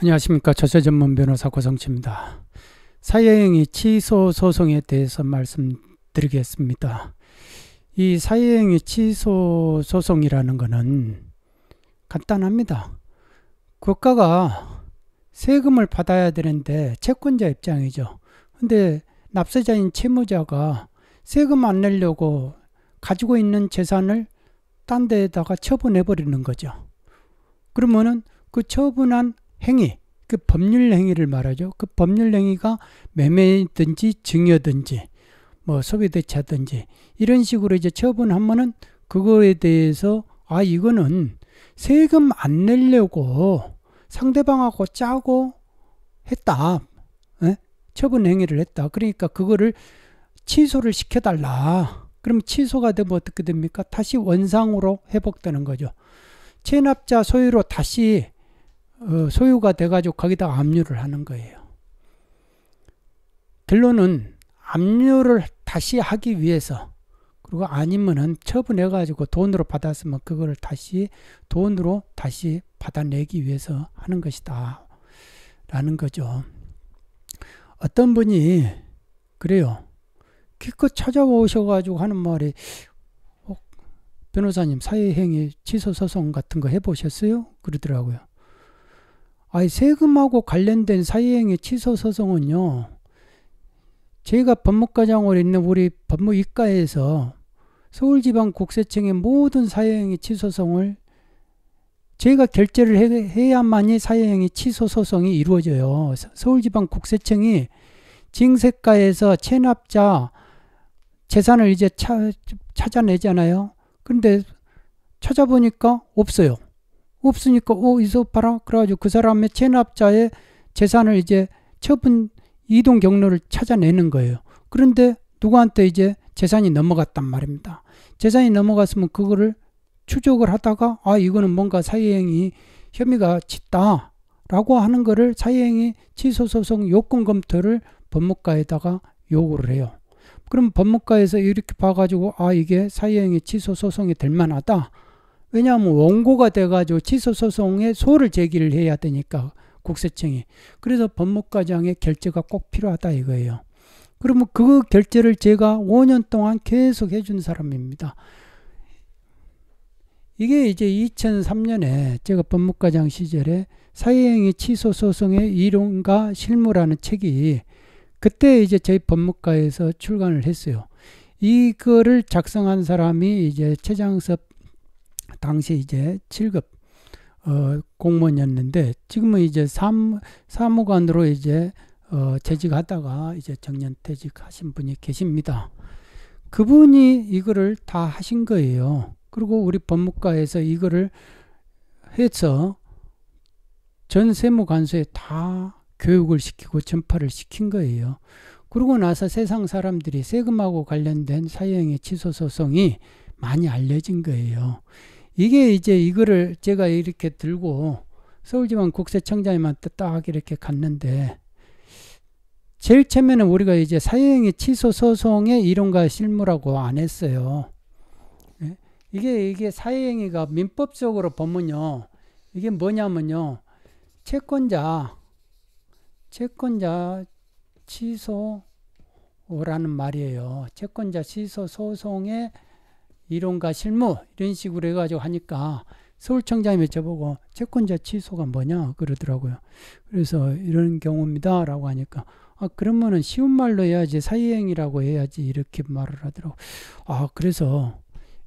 안녕하십니까. 저세 전문 변호사 고성치입니다. 사회행위 취소 소송에 대해서 말씀드리겠습니다. 이 사회행위 취소 소송이라는 것은 간단합니다. 국가가 세금을 받아야 되는데 채권자 입장이죠. 근데 납세자인 채무자가 세금 안 내려고 가지고 있는 재산을 딴 데에다가 처분해 버리는 거죠. 그러면은 그 처분한 행위, 그 법률 행위를 말하죠. 그 법률 행위가 매매든지 증여든지 뭐 소비대차든지 이런 식으로 이제 처분하면은 그거에 대해서 아 이거는 세금 안 내려고 상대방하고 짜고 했다. 에? 예? 처분 행위를 했다. 그러니까 그거를 취소를 시켜달라. 그럼 취소가 되면 어떻게 됩니까? 다시 원상으로 회복되는 거죠. 체납자 소유로 다시 어, 소유가 돼가지고 거기다 압류를 하는 거예요. 결론은 압류를 다시 하기 위해서 그리고 아니면은 처분해가지고 돈으로 받았으면 그걸 다시 돈으로 다시 받아내기 위해서 하는 것이다. 라는 거죠. 어떤 분이 그래요. 기껏 찾아오셔가지고 하는 말이 어, 변호사님 사회행위 취소소송 같은 거 해보셨어요? 그러더라고요. 아니, 세금하고 관련된 사회행위 취소 소송은요, 제가 법무과장으로 있는 우리 법무이과에서 서울지방국세청의 모든 사회행위 취소 송을 제가 결제를 해, 야만이 사회행위 취소 소송이 이루어져요. 서울지방국세청이 징세과에서 체납자 재산을 이제 차, 찾아내잖아요. 근데 찾아보니까 없어요. 없으니까 어 이서 봐라 그래가지고 그 사람의 체납자의 재산을 이제 처분 이동 경로를 찾아내는 거예요. 그런데 누구한테 이제 재산이 넘어갔단 말입니다. 재산이 넘어갔으면 그거를 추적을 하다가 아 이거는 뭔가 사회행위 혐의가 짙다라고 하는 거를 사회행위 취소소송 요건 검토를 법무과에다가 요구를 해요. 그럼 법무과에서 이렇게 봐가지고 아 이게 사회행위 취소소송이 될 만하다. 왜냐하면 원고가 돼가지고 취소소송에 소를 제기를 해야 되니까 국세청이. 그래서 법무과장의 결제가꼭 필요하다 이거예요. 그러면 그 결재를 제가 5년 동안 계속 해준 사람입니다. 이게 이제 2003년에 제가 법무과장 시절에 사회행위 취소 소송의 이론과 실무라는 책이 그때 이제 저희 법무과에서 출간을 했어요. 이거를 작성한 사람이 이제 최장섭 당시 이제 7급 어, 공무원이었는데 지금은 이제 사 사무관으로 이제 어, 재직하다가 이제 정년 퇴직하신 분이 계십니다. 그분이 이거를 다 하신 거예요. 그리고 우리 법무과에서 이거를 해서 전 세무관서에 다 교육을 시키고 전파를 시킨 거예요. 그러고 나서 세상 사람들이 세금하고 관련된 사형의 취소 소송이 많이 알려진 거예요. 이게 이제 이거를 제가 이렇게 들고 서울지방 국세청장님한테 딱 이렇게 갔는데 제일 처음에는 우리가 이제 사회행위 취소 소송의 이론과 실무라고 안 했어요. 예? 이게 이게 사회행위가 민법적으로 보면요. 이게 뭐냐면요. 채권자 채권자 취소라는 말이에요. 채권자 취소 소송의 이론과 실무 이런 식으로 해가지고 하니까 서울청장이 여쭤보고 채권자 취소가 뭐냐 그러더라고요. 그래서 이런 경우입니다 라고 하니까 아 그러면은 쉬운 말로 해야지 사이행위라고 해야지 이렇게 말을 하더라고. 아 그래서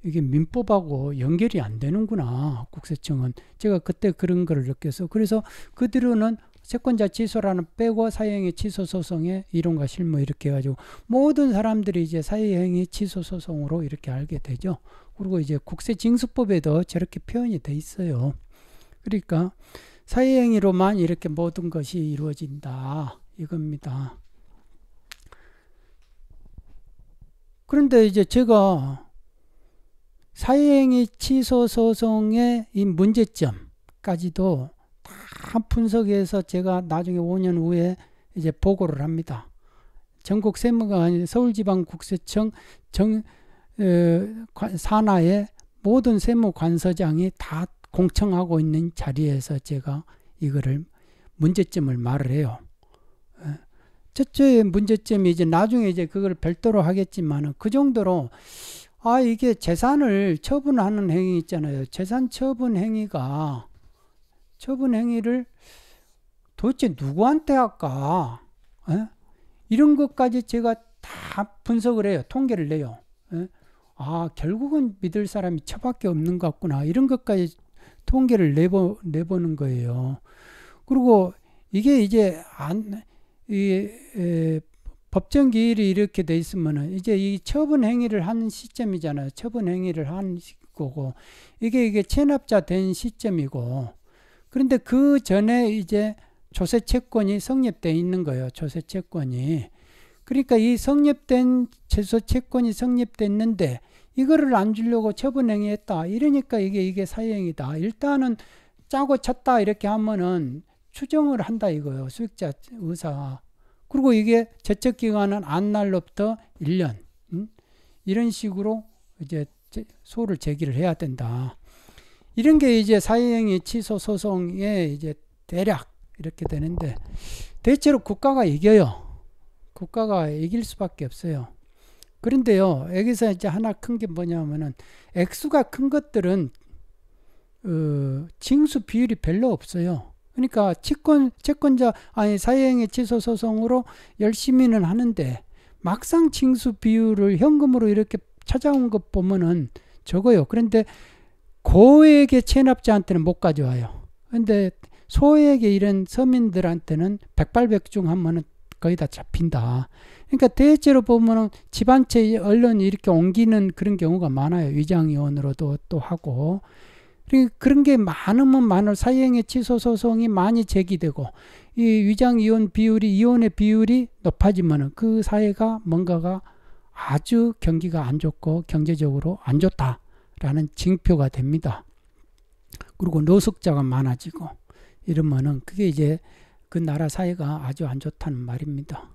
이게 민법하고 연결이 안 되는구나 국세청은 제가 그때 그런 걸 느껴서 그래서 그대로는 채권자 취소라는 빼고 사행위 취소 소송의 이론과 실무 이렇게 해가지고 모든 사람들이 이제 사행위 취소 소송으로 이렇게 알게 되죠. 그리고 이제 국세징수법에도 저렇게 표현이 돼 있어요. 그러니까 사회행위로만 이렇게 모든 것이 이루어진다 이겁니다. 그런데 이제 제가 사회행위 취소 소송의 이 문제점까지도 다 분석해서 제가 나중에 5년 후에 이제 보고를 합니다. 전국 세무가 서울지방국세청 정, 에, 어, 산하의 모든 세무관서장이 다 공청하고 있는 자리에서 제가 이거를 문제점을 말을 해요. 어, 첫째 문제점이 이제 나중에 이제 그걸 별도로 하겠지만그 정도로 아 이게 재산을 처분하는 행위 있잖아요. 재산 처분 행위가 처분 행위를 도대체 누구한테 할까? 에? 예? 이런 것까지 제가 다 분석을 해요. 통계를 내요. 에? 예? 아, 결국은 믿을 사람이 저밖에 없는 것 같구나. 이런 것까지 통계를 내보, 내보는 거예요. 그리고 이게 이제 안, 이, 에, 법정 기일이 이렇게 돼 있으면은 이제 이 처분 행위를 한 시점이잖아요. 처분 행위를 한 거고 이게 이게 체납자 된 시점이고 그런데 그 전에 이제 조세 채권이 성립돼 있는 거예요. 조세 채권이. 그러니까 이 성립된 최소 채권이 성립됐는데 이거를 안 주려고 처분행위 했다. 이러니까 이게 이게 사형이다 일단은 짜고 쳤다 이렇게 하면은 추정을 한다 이거예요. 수익자 의사 그리고 이게 제척 기간은 안 날로부터 1년. 음? 이런 식으로 이제 소를 제기를 해야 된다. 이런 게 이제 사행위 회 취소 소송의 이제 대략 이렇게 되는데 대체로 국가가 이겨요. 국가가 이길 수밖에 없어요. 그런데요, 여기서 이제 하나 큰 게 뭐냐면은 액수가 큰 것들은 어, 징수 비율이 별로 없어요. 그러니까 채권 채권자 아니 사회행위 취소 소송으로 열심히는 하는데 막상 징수 비율을 현금으로 이렇게 찾아온 것 보면은 적어요. 그런데 고액의 체납자한테는 못 가져와요. 근데 소액의 이런 서민들한테는 백발백중하면은 거의 다 잡힌다. 그러니까 대체로 보면은 집안 채 언론이 이렇게 옮기는 그런 경우가 많아요. 위장이혼으로도 또 하고. 그런 게 많으면 많을 사형의 취소 소송이 많이 제기되고 이 위장 이혼 비율이 이혼의 비율이 높아지면은 그 사회가 뭔가가 아주 경기가 안 좋고 경제적으로 안 좋다 라는 징표가 됩니다. 그리고 노숙자가 많아지고 이러면은 그게 이제 그 나라 사회가 아주 안 좋다는 말입니다.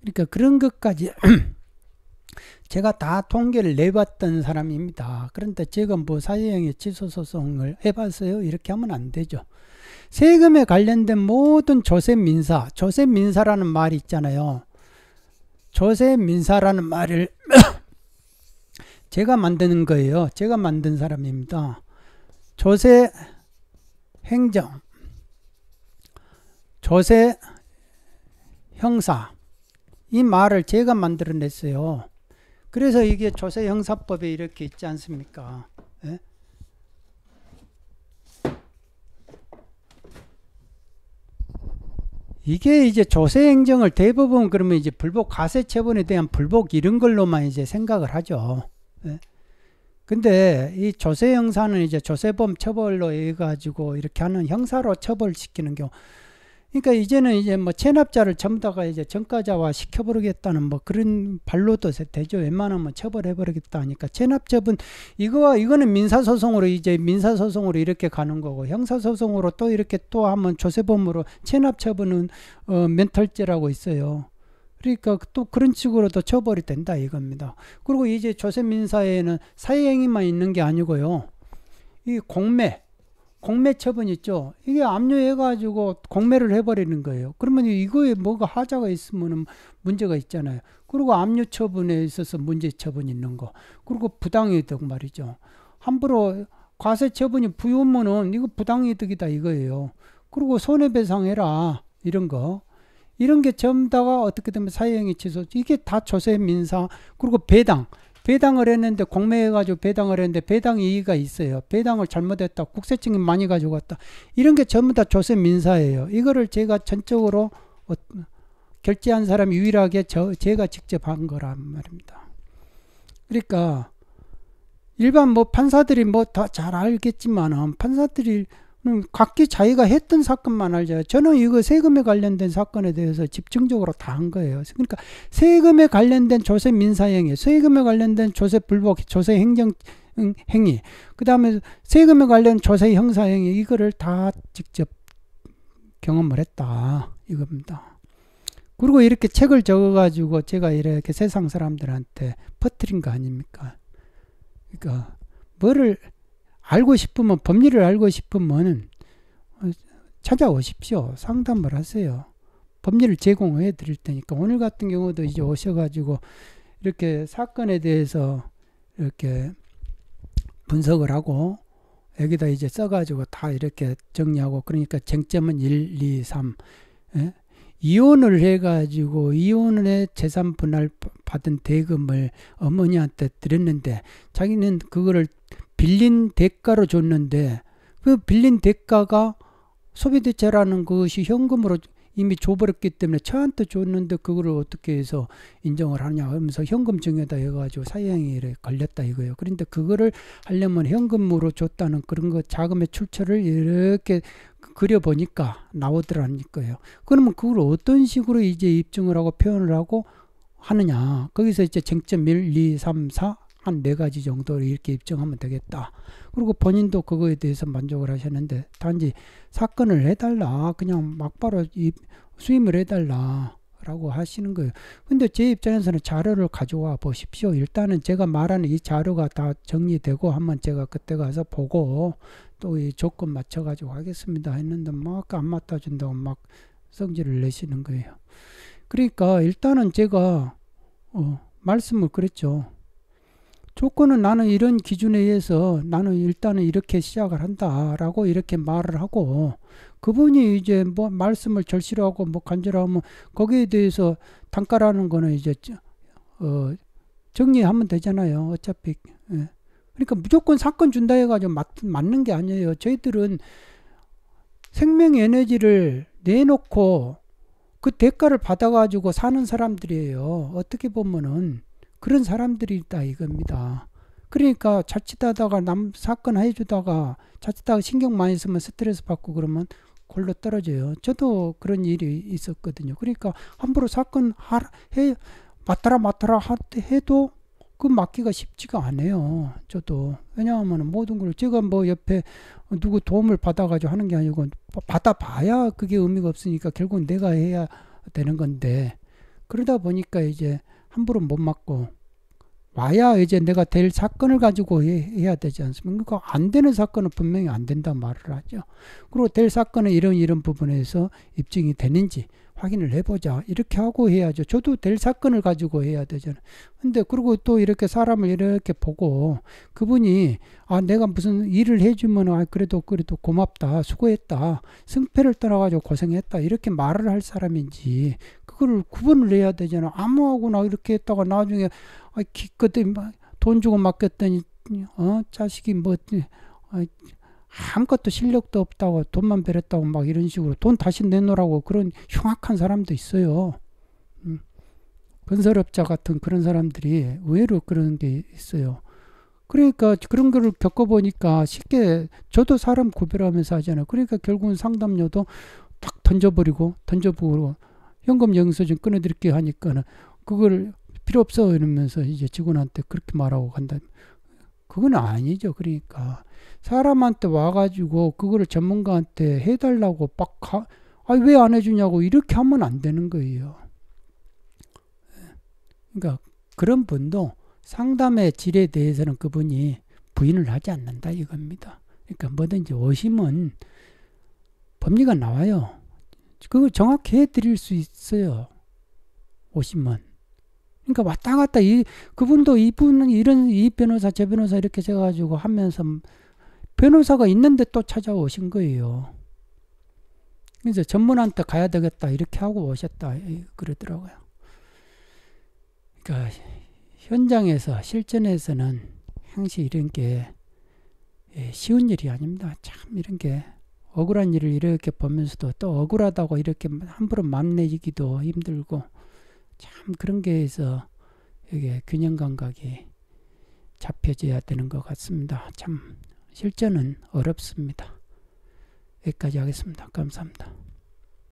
그러니까 그런 것까지 제가 다 통계를 내봤던 사람입니다. 그런데 제가 뭐 사회형의 취소소송을 해봤어요? 이렇게 하면 안 되죠. 세금에 관련된 모든 조세민사, 조세민사라는 말이 있잖아요. 조세민사라는 말을 제가 만드는 거예요. 제가 만든 사람입니다. 조세 행정, 조세 형사 이 말을 제가 만들어냈어요. 그래서 이게 조세 형사법에 이렇게 있지 않습니까? 예? 이게 이제 조세 행정을 대부분 그러면 이제 불복 가세 처분에 대한 불복 이런 걸로만 이제 생각을 하죠. 예. 근데 이 조세 형사는 이제 조세범 처벌로 해 가지고 이렇게 하는 형사로 처벌시키는 경우 그러니까 이제는 이제 뭐 체납자를 전부 다가 이제 전과자화 시켜버리겠다는 뭐 그런 발로도 되죠. 웬만하면 처벌해버리겠다 하니까 체납자분 이거와 이거는 민사소송으로 이제 민사소송으로 이렇게 가는 거고 형사소송으로 또 이렇게 또 하면 조세범으로 체납처분은 어, 멘탈죄라고 있어요. 그러니까 또 그런 식으로 도 처벌이 된다 이겁니다. 그리고 이제 조세민사에는 사회행위만 있는 게 아니고요. 이 공매, 공매 처분 있죠. 이게 압류해가지고 공매를 해버리는 거예요. 그러면 이거에 뭐가 하자가 있으면 문제가 있잖아요. 그리고 압류 처분에 있어서 문제 처분 있는 거. 그리고 부당이득 말이죠. 함부로 과세 처분이 부유면은 이거 부당이득이다 이거예요. 그리고 손해배상해라 이런 거. 이런 게 전부 다가 어떻게 되면 사형이 취소 이게 다 조세 민사 그리고 배당 배당을 했는데 공매해가지고 배당을 했는데 배당 이의가 있어요. 배당을 잘못했다. 국세청이 많이 가져갔다. 이런 게 전부 다 조세 민사예요. 이거를 제가 전적으로 어, 결제한 사람 유일하게 저, 제가 직접 한 거란 말입니다. 그러니까 일반 뭐 판사들이 뭐 다 잘 알겠지만 은 판사들이 음, 각기 자기가 했던 사건만 알죠. 저는 이거 세금에 관련된 사건에 대해서 집중적으로 다 한 거예요. 그러니까 세금에 관련된 조세 민사행위, 세금에 관련된 조세 불복, 조세 행정 행위, 그 다음에 세금에 관련 조세 형사행위 이거를 다 직접 경험을 했다 이겁니다. 그리고 이렇게 책을 적어가지고 제가 이렇게 세상 사람들한테 퍼뜨린 거 아닙니까? 그러니까 뭐를 알고 싶으면 뭐, 법리를 알고 싶으면 찾아오십시오. 상담을 하세요. 법리를 제공해 드릴 테니까 오늘 같은 경우도 이제 오셔가지고 이렇게 사건에 대해서 이렇게 분석을 하고 여기다 이제 써가지고 다 이렇게 정리하고 그러니까 쟁점은 1, 2, 3 예? 이혼을 해가지고 이혼의 재산 분할 받은 대금을 어머니한테 드렸는데 자기는 그거를 빌린 대가로 줬는데 그 빌린 대가가 소비대체라는 것이 현금으로 이미 줘버렸기 때문에 저한테 줬는데 그거를 어떻게 해서 인정을 하냐 하면서 현금증에다 해가지고 사형에 걸렸다 이거예요. 그런데 그거를 하려면 현금으로 줬다는 그런 거 자금의 출처를 이렇게 그려보니까 나오더라는 거요 그러면 그걸 어떤 식으로 이제 입증을 하고 표현을 하고 하느냐. 거기서 이제 쟁점 1, 2, 3, 4 한네 가지 정도로 이렇게 입증하면 되겠다. 그리고 본인도 그거에 대해서 만족을 하셨는데 단지 사건을 해달라 그냥 막바로 수임을 해달라 라고 하시는 거예요. 근데 제 입장에서는 자료를 가져와 보십시오. 일단은 제가 말하는 이 자료가 다 정리되고 한번 제가 그때 가서 보고 또 이 조건 맞춰가지고 하겠습니다 했는데 막 안 맞다준다고 막 성질을 내시는 거예요. 그러니까 일단은 제가 어, 말씀을 그랬죠. 조건은 나는 이런 기준에 의해서 나는 일단은 이렇게 시작을 한다라고 이렇게 말을 하고 그분이 이제 뭐 말씀을 절실히 하고 뭐 간절하면 거기에 대해서 단가라는 거는 이제 어 정리하면 되잖아요. 어차피 예. 그러니까 무조건 사건 준다 해가지고 맞, 맞는 게 아니에요. 저희들은 생명 에너지를 내놓고 그 대가를 받아가지고 사는 사람들이에요. 어떻게 보면은 그런 사람들이 있다 이겁니다. 그러니까 자칫하다가 남 사건 해주다가 자칫하다가 신경 많이 쓰면 스트레스 받고 그러면 골로 떨어져요. 저도 그런 일이 있었거든요. 그러니까 함부로 사건 하, 해 맞더라 맞더라 해도 그 맞기가 쉽지가 않아요. 저도 왜냐하면 모든 걸 제가 뭐 옆에 누구 도움을 받아가지고 하는 게 아니고 받아봐야 그게 의미가 없으니까 결국은 내가 해야 되는 건데 그러다 보니까 이제 함부로 못 맞고 와야 이제 내가 될 사건을 가지고 해, 야 되지 않습니까? 그러안 되는 사건은 분명히 안 된다 말을 하죠. 그리고 될 사건은 이런 이런 부분에서 입증이 되는지 확인을 해보자 이렇게 하고 해야죠. 저도 될 사건을 가지고 해야 되잖아요. 근데 그리고 또 이렇게 사람을 이렇게 보고 그분이 아 내가 무슨 일을 해주면 아 그래도 그래도 고맙다 수고했다 승패를 떠나가지고 고생했다 이렇게 말을 할 사람인지 그걸 구분을 해야 되잖아. 아무하고나 이렇게 했다가 나중에 아, 기껏해 돈 주고 맡겼더니 어 자식이 뭐 아, 아무것도 실력도 없다고 돈만 베렸다고 막 이런 식으로 돈 다시 내놓으라고 그런 흉악한 사람도 있어요. 음. 건설업자 같은 그런 사람들이 의외로 그런 게 있어요. 그러니까 그런 거를 겪어보니까 쉽게 저도 사람 구별하면서 하잖아요. 그러니까 결국은 상담료도 탁 던져버리고 던져버리고 현금 영수증 좀 끊어드릴게요 하니까는 그걸 필요 없어 이러면서 이제 직원한테 그렇게 말하고 간다. 그건 아니죠. 그러니까 사람한테 와가지고 그거를 전문가한테 해달라고 빡 하, 아왜 안 해주냐고 이렇게 하면 안 되는 거예요. 그러니까 그런 분도 상담의 질에 대해서는 그분이 부인을 하지 않는다 이겁니다. 그러니까 뭐든지 오심은 법리가 나와요. 그거 정확히 해드릴 수 있어요. 오시면. 그러니까 왔다 갔다 이 그분도 이분은 이런 이 변호사 저 변호사 이렇게 세 가지고 하면서 변호사가 있는데 또 찾아오신 거예요. 그래서 전문한테 가야 되겠다 이렇게 하고 오셨다 그러더라고요. 그러니까 현장에서 실전에서는 항시 이런 게 예, 쉬운 일이 아닙니다. 참 이런 게 억울한 일을 이렇게 보면서도 또 억울하다고 이렇게 함부로 맘내기도 힘들고 참 그런 게 해서 이게 균형 감각이 잡혀져야 되는 것 같습니다. 참 실전은 어렵습니다. 여기까지 하겠습니다. 감사합니다.